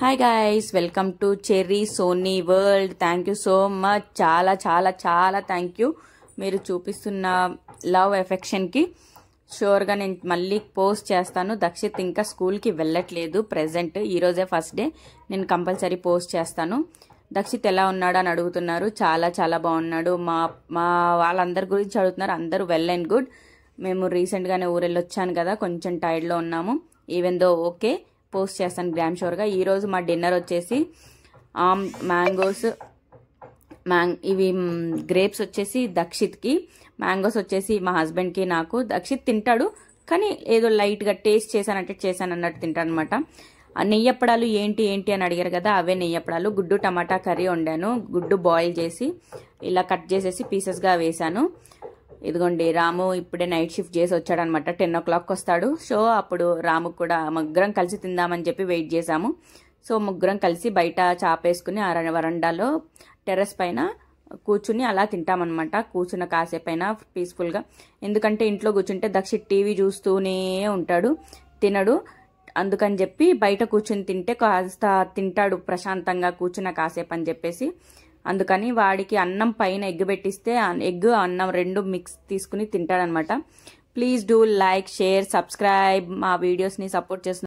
hi guys welcome to Cherry Soni world thank you so much చాలా చాలా చాలా thank you మీరు చూపిస్తున్న లవ్ ఎఫెక్షన్కి షూర్గా నేను మళ్ళీ పోస్ట్ చేస్తాను దక్షిత్ ఇంకా స్కూల్కి వెళ్ళట్లేదు ప్రజెంట్ ఈరోజే ఫస్ట్ డే నేను కంపల్సరీ పోస్ట్ చేస్తాను దక్షిత్ ఎలా ఉన్నాడు అని అడుగుతున్నారు చాలా చాలా బాగున్నాడు మా మా వాళ్ళందరి గురించి అడుగుతున్నారు అందరూ వెల్ అండ్ గుడ్ మేము రీసెంట్గానే వచ్చాను కదా కొంచెం టైర్డ్లో ఉన్నాము ఈవెన్ దో ఓకే పోస్ట్ చేస్తాను గ్రామ్ షోర్గా ఈరోజు మా డిన్నర్ వచ్చేసి ఆమ్ మ్యాంగోస్ మ్యాంగ్ ఇవి గ్రేప్స్ వచ్చేసి దక్షిత్కి మ్యాంగోస్ వచ్చేసి మా హస్బెండ్కి నాకు దక్షిత్ తింటాడు కానీ ఏదో లైట్గా టేస్ట్ చేశానంటే చేశాను అన్నట్టు తింటాను అనమాట నెయ్యప్పడాలు ఏంటి ఏంటి అని అడిగారు కదా అవే నెయ్యప్పడాలు గుడ్డు టమాటా కర్రీ వండాను గుడ్డు బాయిల్ చేసి ఇలా కట్ చేసేసి పీసెస్గా వేశాను ఇదిగోండి రాము ఇప్పుడే నైట్ షిఫ్ట్ చేసి వచ్చాడనమాట టెన్ ఓ క్లాక్ వస్తాడు సో అప్పుడు రాము కూడా ముగ్గురం కలిసి తిందామని చెప్పి వెయిట్ చేశాము సో ముగ్గురం కలిసి బయట చాపేసుకుని ఆ వరండాలో టెర్రస్ పైన కూర్చుని అలా తింటామన్నమాట కూర్చున్న కాసేపైనా పీస్ఫుల్గా ఎందుకంటే ఇంట్లో కూర్చుంటే దక్ష టీవీ చూస్తూనే ఉంటాడు తినడు అందుకని చెప్పి బయట కూర్చుని తింటే కాస్త తింటాడు ప్రశాంతంగా కూర్చున్న కాసేపు అని చెప్పేసి అందుకని వాడికి అన్నం పైన ఎగ్ పెట్టిస్తే ఎగ్ అన్నం రెండు మిక్స్ తీసుకుని తింటాడనమాట please do like share subscribe మా వీడియోస్ని సపోర్ట్ చేస్తున్నారు